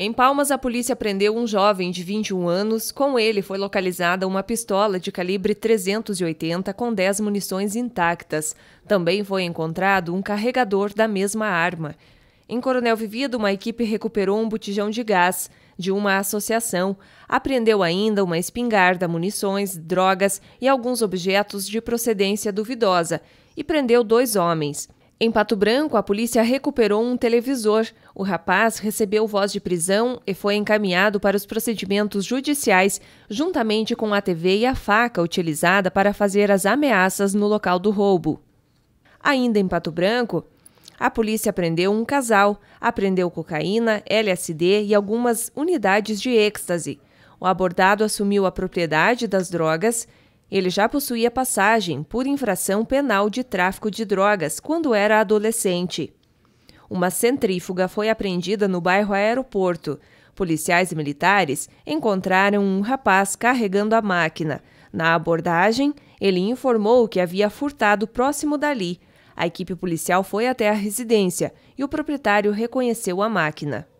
Em Palmas, a polícia prendeu um jovem de 21 anos. Com ele foi localizada uma pistola de calibre 380 com 10 munições intactas. Também foi encontrado um carregador da mesma arma. Em Coronel Vivido, uma equipe recuperou um botijão de gás de uma associação. Apreendeu ainda uma espingarda, munições, drogas e alguns objetos de procedência duvidosa e prendeu dois homens. Em Pato Branco, a polícia recuperou um televisor. O rapaz recebeu voz de prisão e foi encaminhado para os procedimentos judiciais, juntamente com a TV e a faca utilizada para fazer as ameaças no local do roubo. Ainda em Pato Branco, a polícia prendeu um casal, apreendeu cocaína, LSD e algumas unidades de êxtase. O abordado assumiu a propriedade das drogas ele já possuía passagem por infração penal de tráfico de drogas quando era adolescente. Uma centrífuga foi apreendida no bairro Aeroporto. Policiais e militares encontraram um rapaz carregando a máquina. Na abordagem, ele informou que havia furtado próximo dali. A equipe policial foi até a residência e o proprietário reconheceu a máquina.